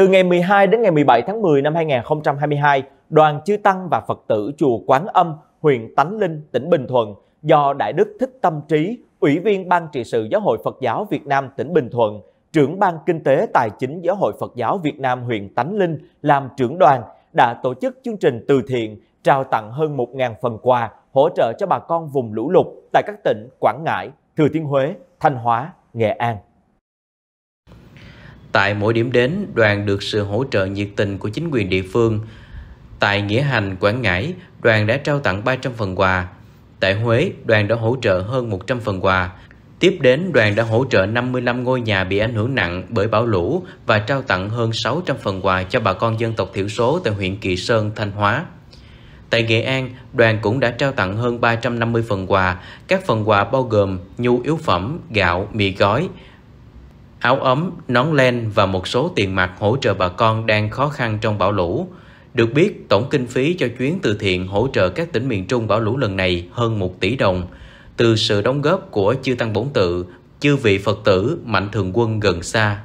Từ ngày 12 đến ngày 17 tháng 10 năm 2022, đoàn chư tăng và Phật tử chùa Quán Âm, huyện Tánh Linh, tỉnh Bình Thuận do Đại đức Thích Tâm Trí, Ủy viên Ban trị sự Giáo hội Phật giáo Việt Nam tỉnh Bình Thuận, trưởng Ban Kinh tế Tài chính Giáo hội Phật giáo Việt Nam huyện Tánh Linh làm trưởng đoàn đã tổ chức chương trình từ thiện trao tặng hơn 1.000 phần quà hỗ trợ cho bà con vùng lũ lụt tại các tỉnh Quảng Ngãi, Thừa Thiên Huế, Thanh Hóa, Nghệ An. Tại mỗi điểm đến, đoàn được sự hỗ trợ nhiệt tình của chính quyền địa phương. Tại Nghĩa Hành, Quảng Ngãi, đoàn đã trao tặng 300 phần quà. Tại Huế, đoàn đã hỗ trợ hơn 100 phần quà. Tiếp đến, đoàn đã hỗ trợ 55 ngôi nhà bị ảnh hưởng nặng bởi bão lũ và trao tặng hơn 600 phần quà cho bà con dân tộc thiểu số tại huyện Kỳ Sơn, Thanh Hóa. Tại Nghệ An, đoàn cũng đã trao tặng hơn 350 phần quà. Các phần quà bao gồm nhu yếu phẩm, gạo, mì gói, áo ấm, nón len và một số tiền mặt hỗ trợ bà con đang khó khăn trong bão lũ. Được biết, tổng kinh phí cho chuyến từ thiện hỗ trợ các tỉnh miền Trung bão lũ lần này hơn 1 tỷ đồng. Từ sự đóng góp của chư Tăng Bổn Tự, chư vị Phật tử, mạnh thường quân gần xa